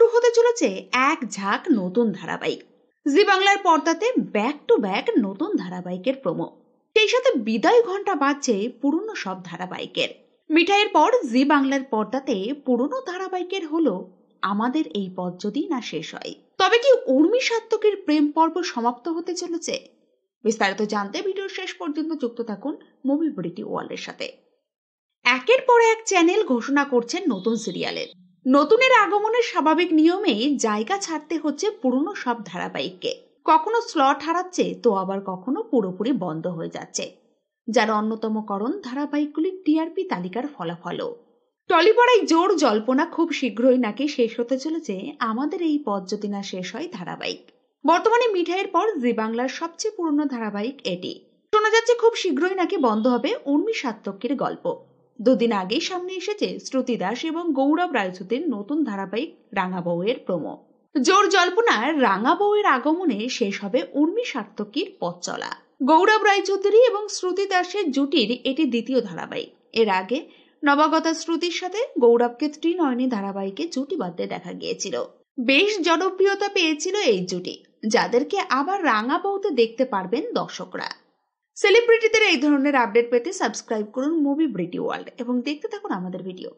শুরু হতে চলেছে এক ঝাঁক নতুন ধারাবাহিক জি বাংলার পর্দাতে ব্যাক টু ব্যাক নতুন ধারাবাহিকের প্রমো সেই সাথে বিদায় ঘন্টা বাজছে পুরনো সব ধারাবাহিকের মিঠাইয়ের পর জি বাংলার পর্দাতে পুরনো ধারাবাহিকের হলো আমাদের এই পথ যদি না শেষ হয় তবে কি উর্মি সাত্তকের প্রেম পর্ব সমাপ্ত হতে চলেছে বিস্তারিত জানতে ভিডিও শেষ পর্যন্ত যুক্ত থাকুন মুভি ব্রিটি ওয়ার্ল্ডের সাথে একের পর এক চ্যানেল ঘোষণা করছেন নতুন সিরিয়ালের নতুনের আগমনের স্বাভাবিক নিয়মেই জায়গা ছাড়তে হচ্ছে পুরনো সব ধারাবাহিককে কখনো স্লট হারাচ্ছে তো আবার কখনো পুরোপুরি বন্ধ হয়ে যাচ্ছে যার অন্যতম করণ ধারাবাহিকগুলির টিআরপি তালিকার ফলাফলও টলিপড়াই জোর জল্পনা খুব শীঘ্রই নাকি শেষ হতে চলেছে আমাদের এই পথ যদি না শেষ হয় ধারাবাহিক বর্তমানে মিঠাইয়ের পর জি বাংলার সবচেয়ে পুরনো ধারাবাহিক এটি শোনা যাচ্ছে খুব শীঘ্রই নাকি বন্ধ হবে উর্মি সাত্তকের গল্প দুদিন আগেই সামনে এসেছে শ্রুতি দাস এবং গৌরব রায়চুতের নতুন ধারাবাহিক রাঙা বউয়ের প্রমো জোর জল্পনার রাঙা বউয়ের আগমনে শেষ হবে উর্মি সার্থকীর পথ চলা গৌরব রায়চৌধুরী এবং শ্রুতি দাসের জুটির এটি দ্বিতীয় ধারাবাহিক এর আগে নবাগতা শ্রুতির সাথে গৌরবকে ত্রিনয়নী ধারাবাহিকে জুটি বাঁধতে দেখা গিয়েছিল বেশ জনপ্রিয়তা পেয়েছিল এই জুটি যাদেরকে আবার রাঙা বউতে দেখতে পারবেন দর্শকরা সেলিব্রিটিদের এই ধরনের আপডেট পেতে সাবস্ক্রাইব করুন মুভি ব্রিটি ওয়ার্ল্ড এবং দেখতে থাকুন আমাদের ভিডিও